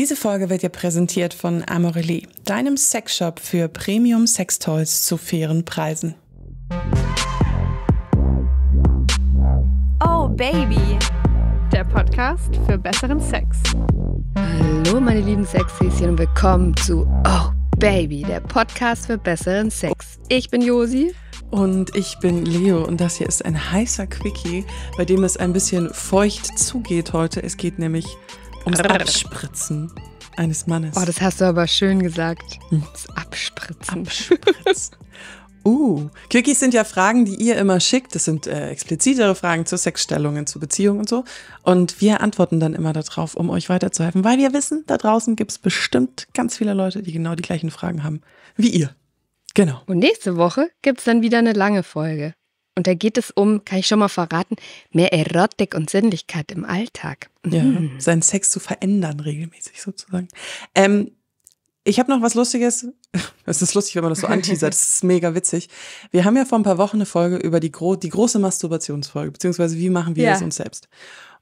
Diese Folge wird dir präsentiert von Amorelie, deinem Sexshop für Premium Sex Toys zu fairen Preisen. Oh Baby, der Podcast für besseren Sex. Hallo meine lieben Sexhäschen und willkommen zu Oh Baby, der Podcast für besseren Sex. Ich bin Josi. Und ich bin Leo und das hier ist ein heißer Quickie, bei dem es ein bisschen feucht zugeht heute. Es geht nämlich ums Abspritzen eines Mannes. Oh, das hast du aber schön gesagt. Hm. Das Abspritzen. Abspritzen. Uh, Quickies sind ja Fragen, die ihr immer schickt. Das sind äh, explizitere Fragen zu Sexstellungen, zu Beziehungen und so. Und wir antworten dann immer darauf, um euch weiterzuhelfen, weil wir wissen, da draußen gibt es bestimmt ganz viele Leute, die genau die gleichen Fragen haben wie ihr. Genau. Und nächste Woche gibt es dann wieder eine lange Folge. Und da geht es um, kann ich schon mal verraten, mehr Erotik und Sinnlichkeit im Alltag. Ja, mhm. seinen Sex zu verändern regelmäßig sozusagen. Ähm, ich habe noch was Lustiges. Es ist lustig, wenn man das so anteasert. Das ist mega witzig. Wir haben ja vor ein paar Wochen eine Folge über die, gro die große Masturbationsfolge, beziehungsweise wie machen wir ja. das uns selbst.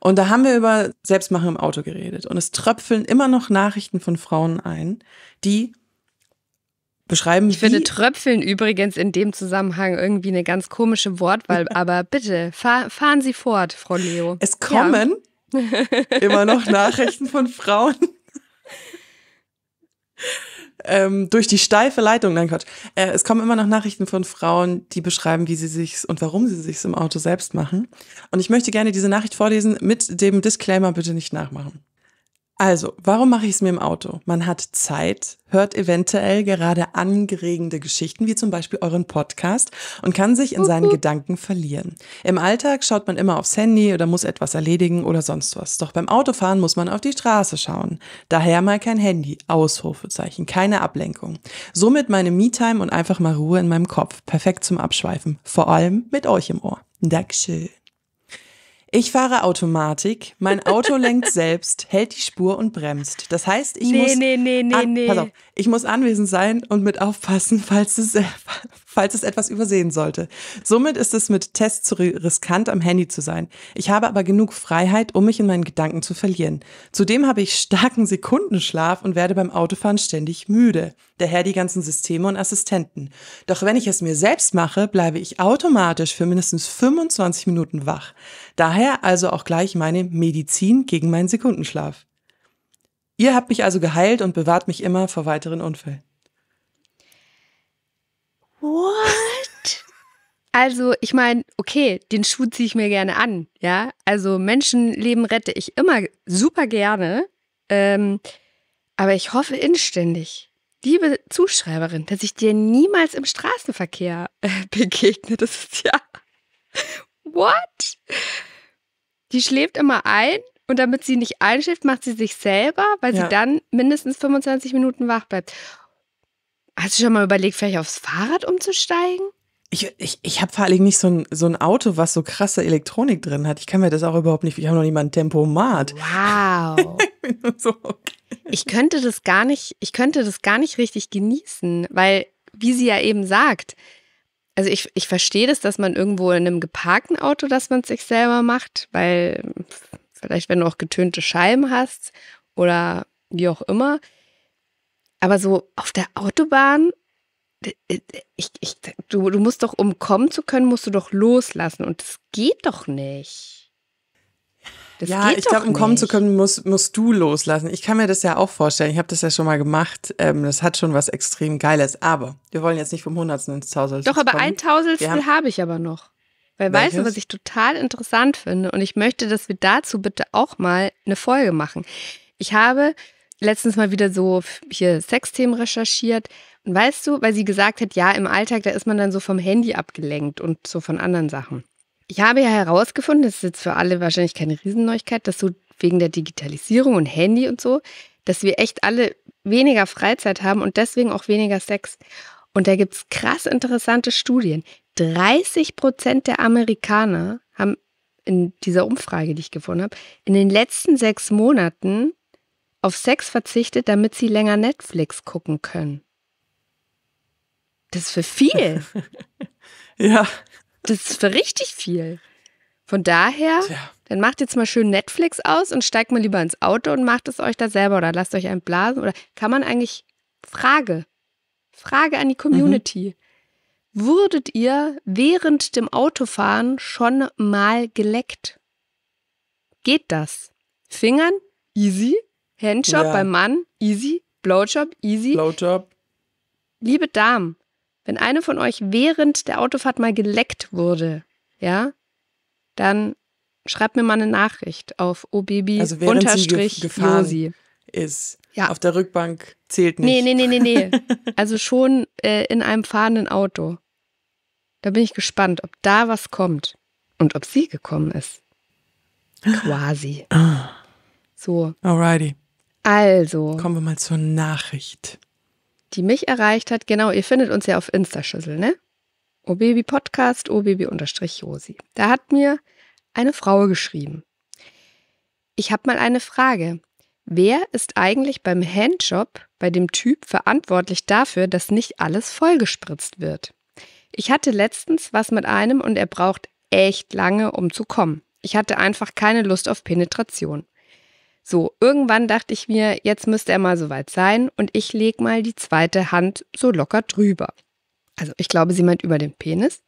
Und da haben wir über Selbstmachen im Auto geredet. Und es tröpfeln immer noch Nachrichten von Frauen ein, die beschreiben. Ich finde Tröpfeln übrigens in dem Zusammenhang irgendwie eine ganz komische Wortwahl, aber bitte fahr, fahren Sie fort, Frau Leo. Es kommen ja. immer noch Nachrichten von Frauen. ähm, durch die steife Leitung, nein Quatsch. Äh, es kommen immer noch Nachrichten von Frauen, die beschreiben, wie sie sich und warum sie sich im Auto selbst machen. Und ich möchte gerne diese Nachricht vorlesen mit dem Disclaimer, bitte nicht nachmachen. Also, warum mache ich es mir im Auto? Man hat Zeit, hört eventuell gerade angeregende Geschichten, wie zum Beispiel euren Podcast, und kann sich in seinen mhm. Gedanken verlieren. Im Alltag schaut man immer aufs Handy oder muss etwas erledigen oder sonst was. Doch beim Autofahren muss man auf die Straße schauen. Daher mal kein Handy, Ausrufezeichen, keine Ablenkung. Somit meine Me-Time und einfach mal Ruhe in meinem Kopf. Perfekt zum Abschweifen. Vor allem mit euch im Ohr. Dankeschön. Ich fahre Automatik, mein Auto lenkt selbst, hält die Spur und bremst. Das heißt, ich nee, muss. Nee, nee, nee, nee. Pass auf, ich muss anwesend sein und mit aufpassen, falls es, falls es etwas übersehen sollte. Somit ist es mit Tests zu riskant, am Handy zu sein. Ich habe aber genug Freiheit, um mich in meinen Gedanken zu verlieren. Zudem habe ich starken Sekundenschlaf und werde beim Autofahren ständig müde. Daher die ganzen Systeme und Assistenten. Doch wenn ich es mir selbst mache, bleibe ich automatisch für mindestens 25 Minuten wach. Daher also auch gleich meine Medizin gegen meinen Sekundenschlaf. Ihr habt mich also geheilt und bewahrt mich immer vor weiteren Unfällen. What? Also, ich meine, okay, den Schuh ziehe ich mir gerne an, ja. Also Menschenleben rette ich immer super gerne. Ähm, aber ich hoffe inständig, liebe Zuschreiberin, dass ich dir niemals im Straßenverkehr äh, begegne. Das ist ja. What? Die schläft immer ein und damit sie nicht einschläft, macht sie sich selber, weil ja. sie dann mindestens 25 Minuten wach bleibt. Hast du schon mal überlegt, vielleicht aufs Fahrrad umzusteigen? Ich, ich, ich habe vor allem nicht so ein, so ein Auto, was so krasse Elektronik drin hat. Ich kann mir das auch überhaupt nicht. Ich habe noch nie mal ein Tempomat. Wow. ich, so, okay. ich könnte das gar nicht, ich könnte das gar nicht richtig genießen, weil, wie sie ja eben sagt, also ich, ich verstehe das, dass man irgendwo in einem geparkten Auto, dass man es sich selber macht, weil vielleicht, wenn du auch getönte Scheiben hast oder wie auch immer, aber so auf der Autobahn, ich, ich, du, du musst doch, um kommen zu können, musst du doch loslassen. Und das geht doch nicht. Das ja, ich glaube, um kommen zu können, musst, musst du loslassen. Ich kann mir das ja auch vorstellen. Ich habe das ja schon mal gemacht. Ähm, das hat schon was extrem Geiles. Aber wir wollen jetzt nicht vom Hundertsten ins Tausendstel. Doch, aber kommen. ein Tausendstel habe hab ich aber noch. Weil weißt du, was ich total interessant finde? Und ich möchte, dass wir dazu bitte auch mal eine Folge machen. Ich habe letztens mal wieder so hier Sexthemen recherchiert. Und weißt du, weil sie gesagt hat, ja, im Alltag, da ist man dann so vom Handy abgelenkt und so von anderen Sachen. Ich habe ja herausgefunden, das ist jetzt für alle wahrscheinlich keine Riesenneuigkeit, dass so wegen der Digitalisierung und Handy und so, dass wir echt alle weniger Freizeit haben und deswegen auch weniger Sex. Und da gibt es krass interessante Studien. 30 Prozent der Amerikaner haben in dieser Umfrage, die ich gefunden habe, in den letzten sechs Monaten auf Sex verzichtet, damit sie länger Netflix gucken können. Das ist für viel. ja. Das ist für richtig viel. Von daher, Tja. dann macht jetzt mal schön Netflix aus und steigt mal lieber ins Auto und macht es euch da selber oder lasst euch blasen. Oder kann man eigentlich Frage, Frage an die mhm. Community. Mhm. Wurdet ihr während dem Autofahren schon mal geleckt? Geht das? Fingern? Easy. Handjob ja. beim Mann, easy. Blowjob, easy. Blowjob. Liebe Damen, wenn eine von euch während der Autofahrt mal geleckt wurde, ja, dann schreibt mir mal eine Nachricht auf obibi also unterstrich Josi. ist. Ja. Auf der Rückbank zählt nicht. Nee, nee, nee, nee, nee. also schon äh, in einem fahrenden Auto. Da bin ich gespannt, ob da was kommt und ob sie gekommen ist. Quasi. Ah. So. Alrighty. Also. Kommen wir mal zur Nachricht. Die mich erreicht hat, genau, ihr findet uns ja auf Insta-Schüssel, ne? OBaby Podcast, OBaby-Josi. Da hat mir eine Frau geschrieben. Ich habe mal eine Frage. Wer ist eigentlich beim Handjob bei dem Typ verantwortlich dafür, dass nicht alles vollgespritzt wird? Ich hatte letztens was mit einem und er braucht echt lange, um zu kommen. Ich hatte einfach keine Lust auf Penetration. So, irgendwann dachte ich mir, jetzt müsste er mal soweit sein und ich leg mal die zweite Hand so locker drüber. Also ich glaube, sie meint über den Penis.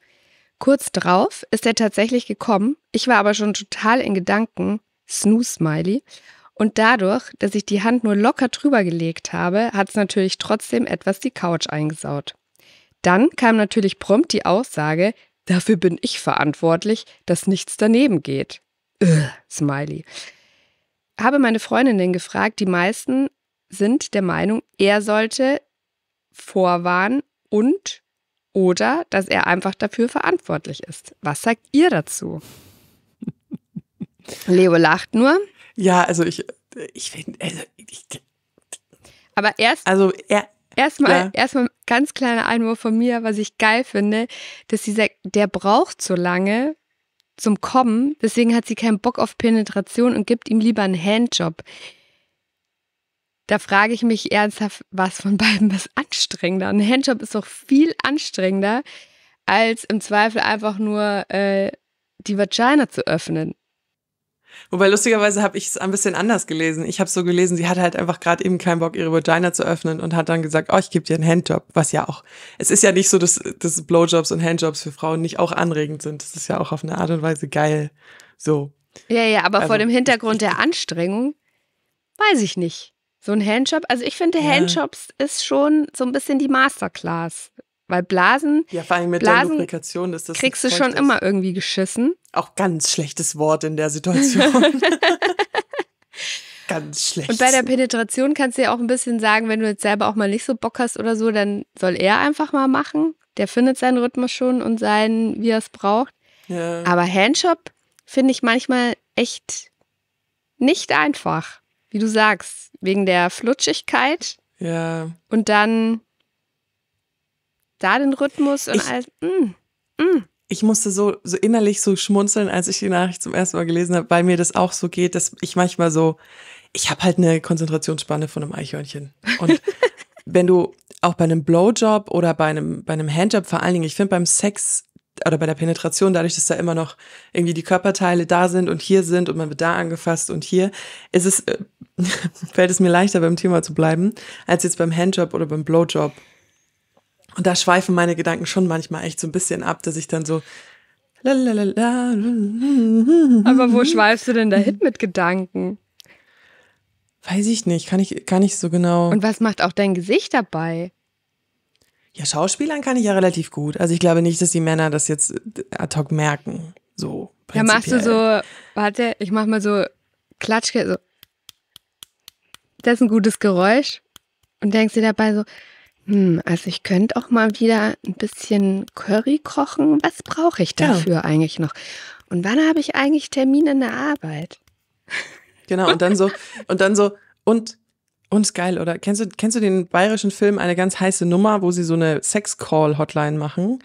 Kurz drauf ist er tatsächlich gekommen. Ich war aber schon total in Gedanken, Snoo-Smiley. Und dadurch, dass ich die Hand nur locker drüber gelegt habe, hat es natürlich trotzdem etwas die Couch eingesaut. Dann kam natürlich prompt die Aussage, dafür bin ich verantwortlich, dass nichts daneben geht. Ugh, Smiley habe meine Freundinnen gefragt, die meisten sind der Meinung, er sollte vorwarnen und oder dass er einfach dafür verantwortlich ist. Was sagt ihr dazu? Leo lacht nur. Ja, also ich, ich finde, also ich, aber erst, also er, erstmal, ja. erstmal ganz kleiner Einwurf von mir, was ich geil finde, dass dieser, der braucht so lange, zum Kommen, deswegen hat sie keinen Bock auf Penetration und gibt ihm lieber einen Handjob. Da frage ich mich ernsthaft, was von beiden was anstrengender. Ein Handjob ist doch viel anstrengender, als im Zweifel einfach nur äh, die Vagina zu öffnen. Wobei lustigerweise habe ich es ein bisschen anders gelesen. Ich habe so gelesen, sie hatte halt einfach gerade eben keinen Bock, ihre Vagina zu öffnen und hat dann gesagt, oh, ich gebe dir einen Handjob. Was ja auch, es ist ja nicht so, dass, dass Blowjobs und Handjobs für Frauen nicht auch anregend sind. Das ist ja auch auf eine Art und Weise geil. So. Ja, ja, aber also, vor dem Hintergrund der Anstrengung weiß ich nicht. So ein Handjob, also ich finde, Handjobs ist schon so ein bisschen die Masterclass weil Blasen. Ja, vor allem mit Blasen der Lubrikation ist das. Kriegst du schon ist. immer irgendwie geschissen. Auch ganz schlechtes Wort in der Situation. ganz schlecht. Und bei der Penetration kannst du ja auch ein bisschen sagen, wenn du jetzt selber auch mal nicht so Bock hast oder so, dann soll er einfach mal machen. Der findet seinen Rhythmus schon und seinen, wie er es braucht. Ja. Aber Handshop finde ich manchmal echt nicht einfach, wie du sagst, wegen der Flutschigkeit. Ja. Und dann da den Rhythmus und ich, alles. Mm, mm. Ich musste so, so innerlich so schmunzeln, als ich die Nachricht zum ersten Mal gelesen habe, weil mir das auch so geht, dass ich manchmal so, ich habe halt eine Konzentrationsspanne von einem Eichhörnchen. Und wenn du auch bei einem Blowjob oder bei einem, bei einem Handjob, vor allen Dingen, ich finde beim Sex oder bei der Penetration, dadurch, dass da immer noch irgendwie die Körperteile da sind und hier sind und man wird da angefasst und hier, ist es, äh, fällt es mir leichter beim Thema zu bleiben, als jetzt beim Handjob oder beim Blowjob. Und da schweifen meine Gedanken schon manchmal echt so ein bisschen ab, dass ich dann so. Lalalala. Aber wo schweifst du denn da hin mit Gedanken? Weiß ich nicht, kann ich, kann ich so genau. Und was macht auch dein Gesicht dabei? Ja, Schauspielern kann ich ja relativ gut. Also ich glaube nicht, dass die Männer das jetzt ad hoc merken. So. Ja, machst du so, warte, ich mach mal so Klatschke, so. Das ist ein gutes Geräusch. Und denkst dir dabei so, hm, also ich könnte auch mal wieder ein bisschen Curry kochen. Was brauche ich dafür ja. eigentlich noch? Und wann habe ich eigentlich Termine in der Arbeit? Genau, und dann so, und dann so, und, und ist geil, oder? Kennst du, kennst du den bayerischen Film Eine ganz heiße Nummer, wo sie so eine Sex-Call-Hotline machen?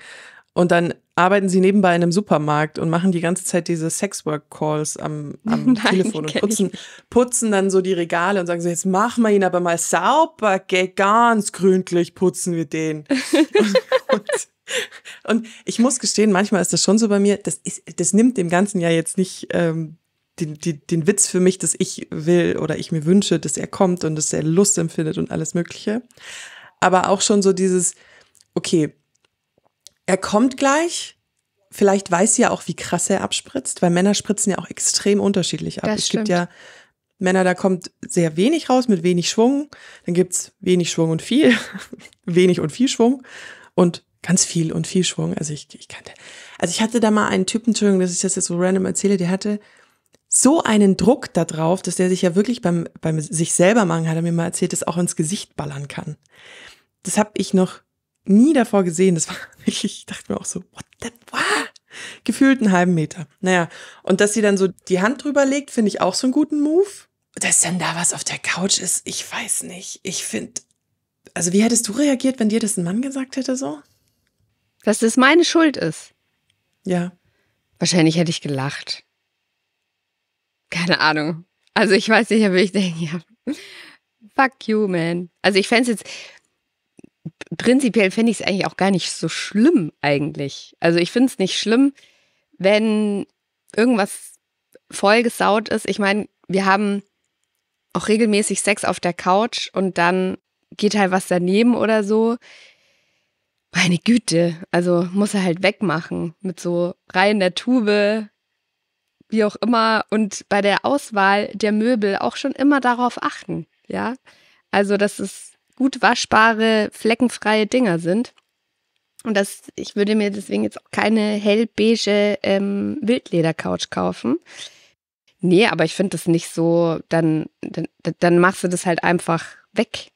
Und dann arbeiten sie nebenbei in einem Supermarkt und machen die ganze Zeit diese Sexwork-Calls am, am Nein, Telefon und putzen, putzen dann so die Regale und sagen so, jetzt machen wir ihn aber mal sauber, gell, ganz gründlich putzen wir den. und, und, und, ich muss gestehen, manchmal ist das schon so bei mir, das, ist, das nimmt dem ganzen ja jetzt nicht ähm, den, den, den Witz für mich, dass ich will oder ich mir wünsche, dass er kommt und dass er Lust empfindet und alles Mögliche. Aber auch schon so dieses, okay, er kommt gleich. Vielleicht weiß sie ja auch, wie krass er abspritzt, weil Männer spritzen ja auch extrem unterschiedlich ab. Das es stimmt. gibt ja Männer, da kommt sehr wenig raus mit wenig Schwung. Dann gibt's wenig Schwung und viel, wenig und viel Schwung und ganz viel und viel Schwung. Also ich, ich kannte, also ich hatte da mal einen Typen, Entschuldigung, dass ich das jetzt so random erzähle, der hatte so einen Druck da drauf, dass der sich ja wirklich beim, beim sich selber machen, hat er mir mal erzählt, das auch ins Gesicht ballern kann. Das habe ich noch nie davor gesehen. Das war wirklich, ich dachte mir auch so, what the fuck? Gefühlt einen halben Meter. Naja, und dass sie dann so die Hand drüber legt, finde ich auch so einen guten Move. Dass dann da was auf der Couch ist, ich weiß nicht. Ich finde, also wie hättest du reagiert, wenn dir das ein Mann gesagt hätte so? Dass das meine Schuld ist. Ja. Wahrscheinlich hätte ich gelacht. Keine Ahnung. Also ich weiß nicht, aber ich denke, ja, fuck you, man. Also ich fände es jetzt, prinzipiell fände ich es eigentlich auch gar nicht so schlimm eigentlich. Also ich finde es nicht schlimm, wenn irgendwas vollgesaut ist. Ich meine, wir haben auch regelmäßig Sex auf der Couch und dann geht halt was daneben oder so. Meine Güte, also muss er halt wegmachen mit so rein der Tube, wie auch immer. Und bei der Auswahl der Möbel auch schon immer darauf achten, ja. Also das ist gut waschbare, fleckenfreie Dinger sind. Und das, ich würde mir deswegen jetzt auch keine hellbeige ähm, Wildledercouch kaufen. Nee, aber ich finde das nicht so, dann, dann, dann machst du das halt einfach weg.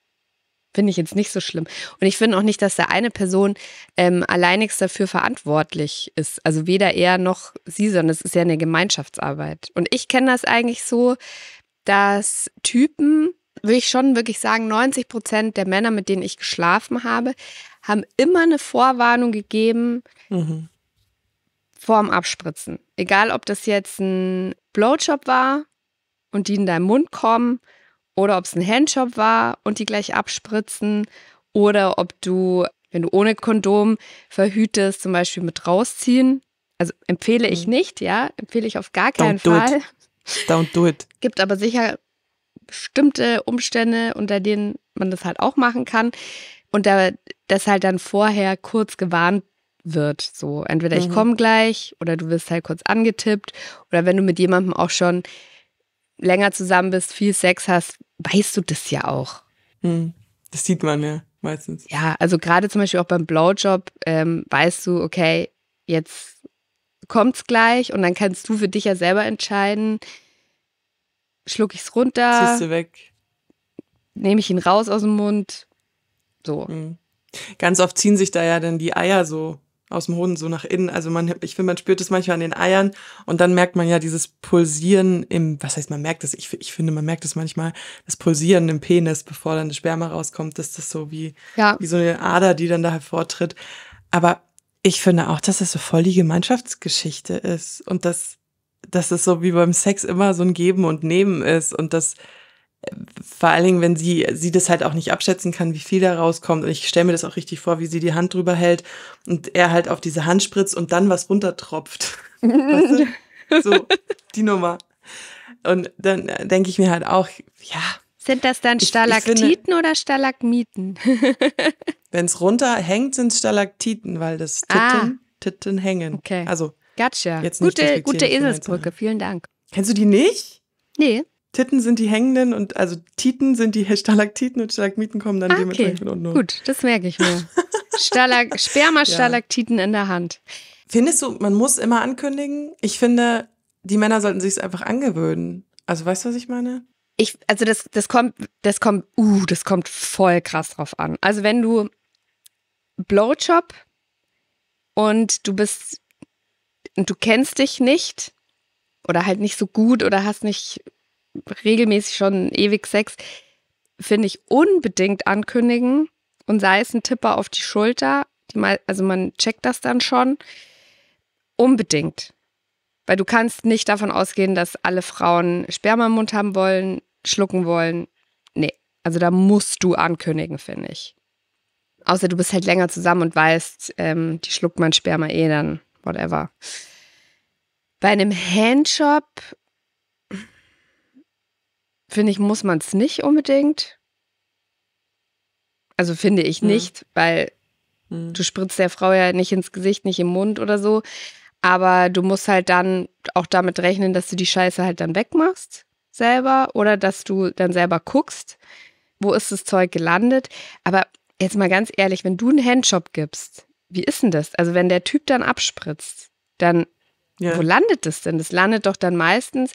Finde ich jetzt nicht so schlimm. Und ich finde auch nicht, dass da eine Person ähm, alleinigst dafür verantwortlich ist. Also weder er noch sie, sondern es ist ja eine Gemeinschaftsarbeit. Und ich kenne das eigentlich so, dass Typen würde ich schon wirklich sagen, 90 Prozent der Männer, mit denen ich geschlafen habe, haben immer eine Vorwarnung gegeben mhm. vorm Abspritzen. Egal, ob das jetzt ein Blowjob war und die in deinen Mund kommen oder ob es ein Handjob war und die gleich abspritzen oder ob du, wenn du ohne Kondom verhütest, zum Beispiel mit rausziehen. Also empfehle ich mhm. nicht, ja, empfehle ich auf gar keinen Don't Fall. Don't do it. Gibt aber sicher bestimmte Umstände, unter denen man das halt auch machen kann. Und da, das halt dann vorher kurz gewarnt wird. So, entweder mhm. ich komme gleich oder du wirst halt kurz angetippt. Oder wenn du mit jemandem auch schon länger zusammen bist, viel Sex hast, weißt du das ja auch. Mhm. Das sieht man ja meistens. Ja, also gerade zum Beispiel auch beim Blowjob ähm, weißt du, okay, jetzt kommt's gleich und dann kannst du für dich ja selber entscheiden, schlucke ich es runter. Ziehst du weg. Nehme ich ihn raus aus dem Mund. So. Mhm. Ganz oft ziehen sich da ja dann die Eier so aus dem Hoden so nach innen. Also man, ich finde, man spürt es manchmal an den Eiern und dann merkt man ja dieses Pulsieren im, was heißt, man merkt es, ich, ich finde, man merkt es manchmal, das Pulsieren im Penis, bevor dann das Sperma rauskommt, dass das so wie, ja. wie so eine Ader, die dann da hervortritt. Aber ich finde auch, dass das so voll die Gemeinschaftsgeschichte ist und dass dass es so wie beim Sex immer so ein Geben und Nehmen ist und dass vor allen Dingen, wenn sie, sie das halt auch nicht abschätzen kann, wie viel da rauskommt. Und ich stelle mir das auch richtig vor, wie sie die Hand drüber hält und er halt auf diese Hand spritzt und dann was runtertropft. weißt So, die Nummer. Und dann denke ich mir halt auch, ja. Sind das dann Stalaktiten ich, ich finde, oder Stalagmiten? wenn es runterhängt, sind es Stalaktiten, weil das ah. Titten, ah. Titten hängen. Okay. Also Gotcha. Jetzt gute gute Eselsbrücke, vielen Dank. Kennst du die nicht? Nee. Titten sind die hängenden und also Titen sind die Stalaktiten und Stalagmiten kommen dann ah, okay. dementsprechend unten Gut, das merke ich mir. Stalag Sperma-Stalaktiten ja. in der Hand. Findest du, man muss immer ankündigen? Ich finde, die Männer sollten sich es einfach angewöhnen. Also weißt du, was ich meine? Ich, also das, das kommt, das kommt, uh, das kommt voll krass drauf an. Also wenn du Blowjob und du bist und du kennst dich nicht oder halt nicht so gut oder hast nicht regelmäßig schon ewig Sex, finde ich unbedingt ankündigen und sei es ein Tipper auf die Schulter, die mal, also man checkt das dann schon, unbedingt. Weil du kannst nicht davon ausgehen, dass alle Frauen Sperma im Mund haben wollen, schlucken wollen. Nee, also da musst du ankündigen, finde ich. Außer du bist halt länger zusammen und weißt, ähm, die schluckt mein Sperma eh, dann whatever. Bei einem Handjob finde ich, muss man es nicht unbedingt. Also finde ich hm. nicht, mhm. weil mhm. du spritzt der Frau ja nicht ins Gesicht, nicht im Mund oder so. Aber du musst halt dann auch damit rechnen, dass du die Scheiße halt dann wegmachst selber oder dass du dann selber guckst, wo ist das Zeug gelandet. Aber jetzt mal ganz ehrlich, wenn du einen Handjob gibst, wie ist denn das? Also wenn der Typ dann abspritzt, dann ja. wo landet das denn? Das landet doch dann meistens,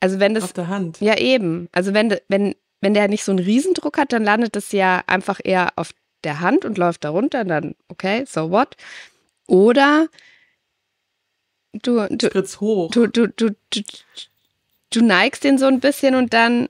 also wenn das auf der Hand. Ja eben. Also wenn wenn wenn der nicht so einen Riesendruck hat, dann landet das ja einfach eher auf der Hand und läuft da runter, Und dann okay, so what? Oder du du Spritz hoch. Du, du, du, du, du neigst den so ein bisschen und dann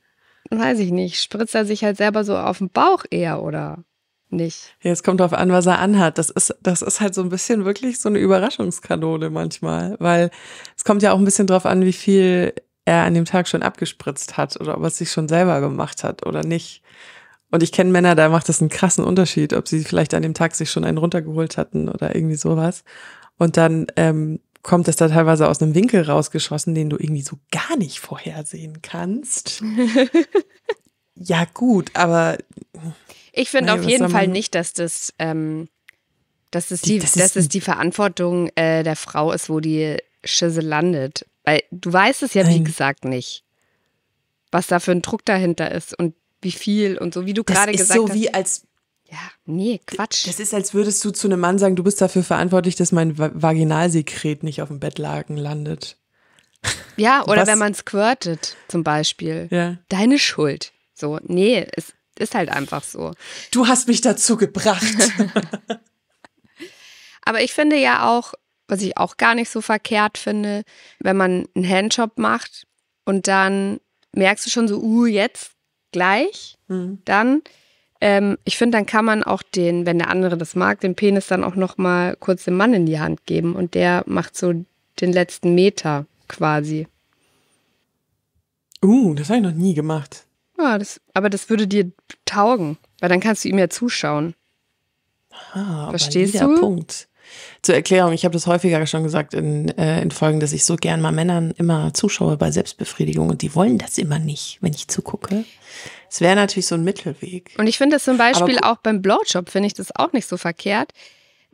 weiß ich nicht, spritzt er sich halt selber so auf den Bauch eher oder nicht. Ja, es kommt drauf an, was er anhat. Das ist, das ist halt so ein bisschen wirklich so eine Überraschungskanone manchmal, weil es kommt ja auch ein bisschen drauf an, wie viel er an dem Tag schon abgespritzt hat oder ob er es sich schon selber gemacht hat oder nicht. Und ich kenne Männer, da macht das einen krassen Unterschied, ob sie vielleicht an dem Tag sich schon einen runtergeholt hatten oder irgendwie sowas. Und dann ähm, kommt es da teilweise aus einem Winkel rausgeschossen, den du irgendwie so gar nicht vorhersehen kannst. ja gut, aber ich finde auf jeden Fall nicht, dass das, ähm, dass das, die, die, das, dass es die Verantwortung äh, der Frau ist, wo die Schüssel landet. Weil du weißt es ja, Nein. wie gesagt, nicht, was da für ein Druck dahinter ist und wie viel und so, wie du gerade gesagt hast. Das ist so wie als ja, nee, Quatsch. Das ist, als würdest du zu einem Mann sagen, du bist dafür verantwortlich, dass mein Vaginalsekret nicht auf dem Bettlaken landet. Ja, oder Was? wenn man squirtet, zum Beispiel. Ja. Deine Schuld. So, nee, es, ist halt einfach so. Du hast mich dazu gebracht. Aber ich finde ja auch, was ich auch gar nicht so verkehrt finde, wenn man einen Handjob macht und dann merkst du schon so, uh, jetzt gleich, mhm. dann. Ähm, ich finde, dann kann man auch den, wenn der andere das mag, den Penis dann auch noch mal kurz dem Mann in die Hand geben und der macht so den letzten Meter quasi. Uh, das habe ich noch nie gemacht. Ja, ah, das, aber das würde dir taugen, weil dann kannst du ihm ja zuschauen. Ah, Verstehst du? Punkt. Zur Erklärung, ich habe das häufiger schon gesagt in, äh, in Folgen, dass ich so gern mal Männern immer zuschaue bei Selbstbefriedigung und die wollen das immer nicht, wenn ich zugucke. Es wäre natürlich so ein Mittelweg. Und ich finde das zum Beispiel auch beim Blowjob, finde ich das auch nicht so verkehrt.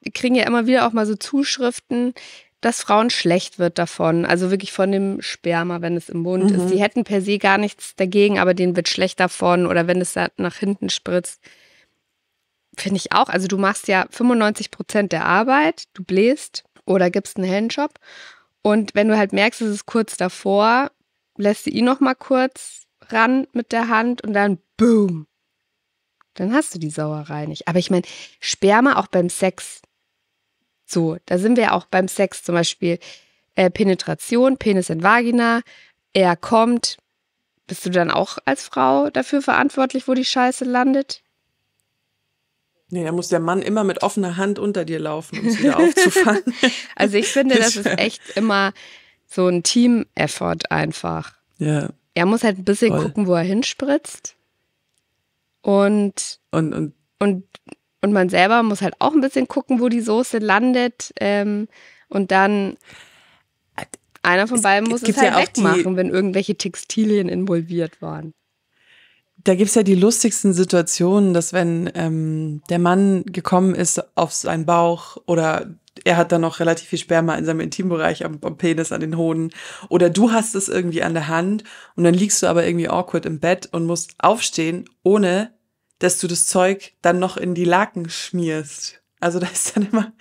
Wir kriegen ja immer wieder auch mal so Zuschriften, dass Frauen schlecht wird davon. Also wirklich von dem Sperma, wenn es im Mund mhm. ist. Sie hätten per se gar nichts dagegen, aber denen wird schlecht davon oder wenn es nach hinten spritzt. Finde ich auch. Also du machst ja 95 Prozent der Arbeit, du bläst oder gibst einen Handjob. Und wenn du halt merkst, es ist kurz davor, lässt du ihn noch mal kurz ran mit der Hand und dann boom. Dann hast du die Sauerei nicht. Aber ich meine, Sperma auch beim Sex so, da sind wir auch beim Sex zum Beispiel. Äh, Penetration, Penis in Vagina, er kommt. Bist du dann auch als Frau dafür verantwortlich, wo die Scheiße landet? Nee, da muss der Mann immer mit offener Hand unter dir laufen, um es wieder aufzufangen. also ich finde, das ist echt immer so ein Team-Effort einfach. Ja. Er muss halt ein bisschen Voll. gucken, wo er hinspritzt. Und, und, und, und und man selber muss halt auch ein bisschen gucken, wo die Soße landet. Ähm, und dann einer von beiden muss es, es halt ja wegmachen, die, wenn irgendwelche Textilien involviert waren. Da gibt es ja die lustigsten Situationen, dass wenn ähm, der Mann gekommen ist auf seinen Bauch oder er hat dann noch relativ viel Sperma in seinem Intimbereich am, am, Penis, an den Hoden. Oder du hast es irgendwie an der Hand und dann liegst du aber irgendwie awkward im Bett und musst aufstehen, ohne dass du das Zeug dann noch in die Laken schmierst. Also da ist dann immer,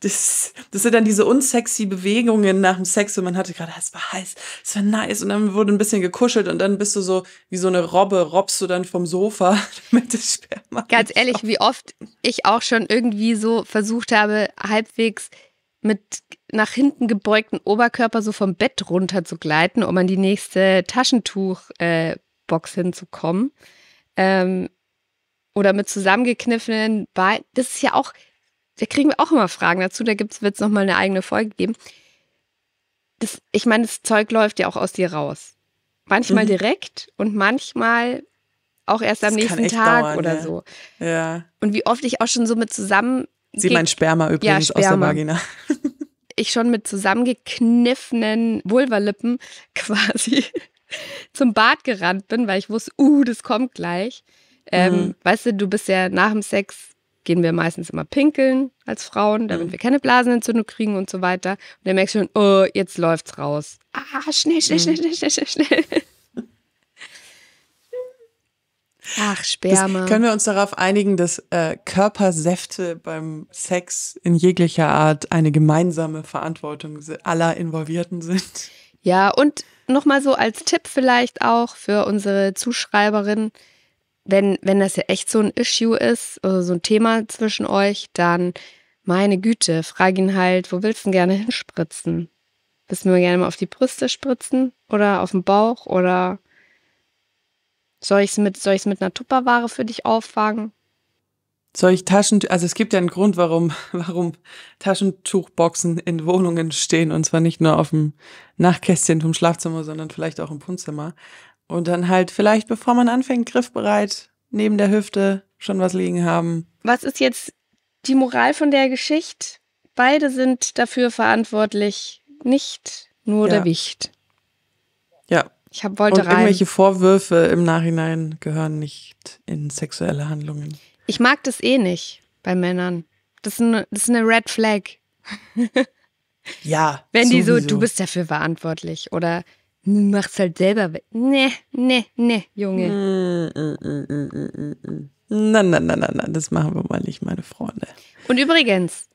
das, das sind dann diese unsexy Bewegungen nach dem Sex und man hatte gerade, es war heiß, es war nice und dann wurde ein bisschen gekuschelt und dann bist du so wie so eine Robbe, robbst du dann vom Sofa, damit das Sperma. Ganz ehrlich, wie oft ich auch schon irgendwie so versucht habe, halbwegs mit nach hinten gebeugten Oberkörper so vom Bett runter zu gleiten, um an die nächste Taschentuchbox äh, hinzukommen. Ähm, oder mit zusammengekniffenen Beinen. Das ist ja auch, da kriegen wir auch immer Fragen dazu. Da wird es nochmal eine eigene Folge geben. Das, ich meine, das Zeug läuft ja auch aus dir raus. Manchmal mhm. direkt und manchmal auch erst das am nächsten Tag dauern, oder ja. so. Ja. Und wie oft ich auch schon so mit zusammen. Sie mein Sperma übrigens ja, Sperma. aus der Vagina. ich schon mit zusammengekniffenen Vulvalippen quasi zum Bad gerannt bin, weil ich wusste, uh, das kommt gleich. Ähm, mhm. Weißt du, du bist ja nach dem Sex gehen wir meistens immer pinkeln als Frauen, damit mhm. wir keine Blasenentzündung kriegen und so weiter. Und dann merkst du schon, oh, jetzt läuft's raus. Ah, schnell, schnell, schnell, mhm. schnell, schnell, schnell. Ach, Sperma. Das können wir uns darauf einigen, dass äh, Körpersäfte beim Sex in jeglicher Art eine gemeinsame Verantwortung aller Involvierten sind? Ja, und nochmal so als Tipp vielleicht auch für unsere Zuschreiberin, wenn, wenn das ja echt so ein Issue ist, also so ein Thema zwischen euch, dann meine Güte, frag ihn halt, wo willst du denn gerne hinspritzen? Willst du mir gerne mal auf die Brüste spritzen oder auf den Bauch oder soll ich es mit, soll mit einer Tupperware für dich auffangen? Soll ich Taschentuch, also es gibt ja einen Grund, warum, warum Taschentuchboxen in Wohnungen stehen und zwar nicht nur auf dem Nachtkästchen vom Schlafzimmer, sondern vielleicht auch im Wohnzimmer. Und dann halt vielleicht, bevor man anfängt, griffbereit neben der Hüfte schon was liegen haben. Was ist jetzt die Moral von der Geschichte? Beide sind dafür verantwortlich, nicht nur ja. der Wicht. Ja. Ich hab, wollte Und rein. irgendwelche Vorwürfe im Nachhinein gehören nicht in sexuelle Handlungen. Ich mag das eh nicht bei Männern. Das ist eine, das ist eine Red Flag. ja. Wenn die so, du bist dafür verantwortlich oder mach's halt selber weg. Ne, ne, ne, Junge. Nein, nein, nein, nein, nein, das machen wir mal nicht, meine Freunde. Und übrigens,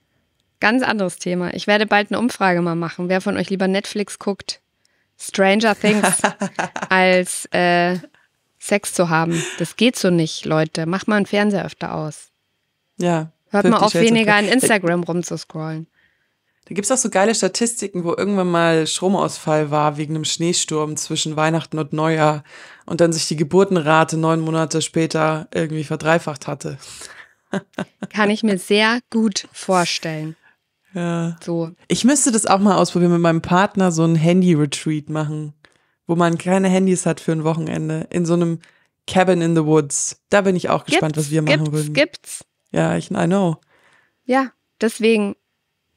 ganz anderes Thema. Ich werde bald eine Umfrage mal machen, wer von euch lieber Netflix guckt, Stranger Things, als äh, Sex zu haben. Das geht so nicht, Leute. Macht mal einen Fernseher öfter aus. Ja. Hört mal auf, weniger an Instagram rumzuscrollen. Da gibt es auch so geile Statistiken, wo irgendwann mal Stromausfall war wegen einem Schneesturm zwischen Weihnachten und Neujahr und dann sich die Geburtenrate neun Monate später irgendwie verdreifacht hatte. Kann ich mir sehr gut vorstellen. Ja. So. Ich müsste das auch mal ausprobieren mit meinem Partner, so ein Handy-Retreat machen, wo man keine Handys hat für ein Wochenende in so einem Cabin in the Woods. Da bin ich auch gespannt, gibt's, was wir machen gibt's, würden. Gibt's? Ja, ich I know. Ja, deswegen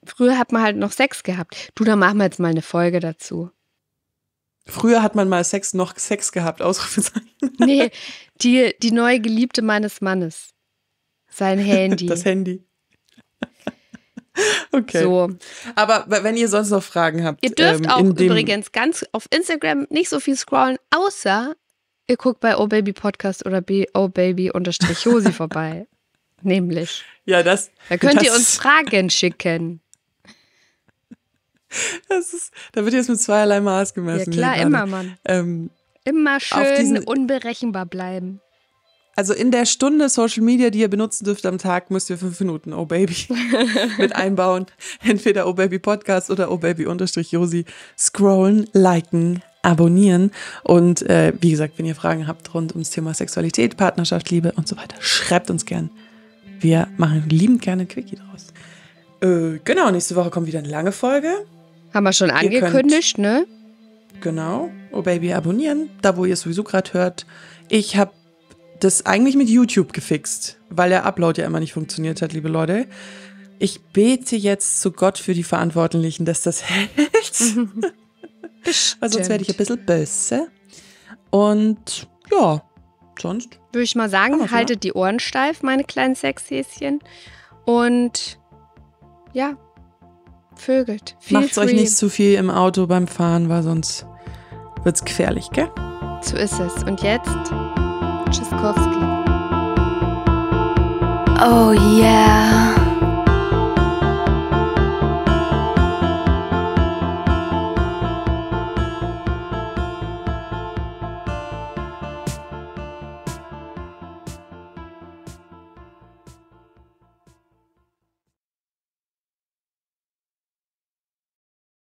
Früher hat man halt noch Sex gehabt. Du, da machen wir jetzt mal eine Folge dazu. Früher hat man mal Sex noch Sex gehabt, Ausrufezeichen. Nee, die, die neue Geliebte meines Mannes. Sein Handy. Das Handy. Okay. So. Aber wenn ihr sonst noch Fragen habt. Ihr dürft ähm, auch übrigens ganz auf Instagram nicht so viel scrollen, außer ihr guckt bei Oh Baby Podcast oder Oh Baby unterstrich Josi vorbei. Nämlich. Ja, das. Da könnt das, ihr uns Fragen schicken. Das ist, da wird jetzt mit zweierlei Maß gemessen. Ja, klar, immer, Mann. Ähm, immer schön diesen, unberechenbar bleiben. Also in der Stunde Social Media, die ihr benutzen dürft am Tag, müsst ihr fünf Minuten Oh Baby mit einbauen. Entweder Oh Baby Podcast oder Oh Baby unterstrich Josi. Scrollen, liken, abonnieren. Und äh, wie gesagt, wenn ihr Fragen habt rund ums Thema Sexualität, Partnerschaft, Liebe und so weiter, schreibt uns gern. Wir machen liebend gerne Quickie draus. Äh, genau, nächste Woche kommt wieder eine lange Folge. Haben wir schon angekündigt, ne? Genau. Oh Baby, abonnieren, da wo ihr es sowieso gerade hört. Ich habe das eigentlich mit YouTube gefixt, weil der Upload ja immer nicht funktioniert hat, liebe Leute. Ich bete jetzt zu Gott für die Verantwortlichen, dass das hält. Weil sonst werde ich ein bisschen böse. Und ja, sonst. Würde ich mal sagen, haltet oder? die Ohren steif, meine kleinen Sexhäschen. Und ja, Vögelt. Feel Macht's free. euch nicht zu viel im Auto beim Fahren, weil sonst wird's gefährlich, gell? So ist es. Und jetzt Tschüsskowski. Oh yeah.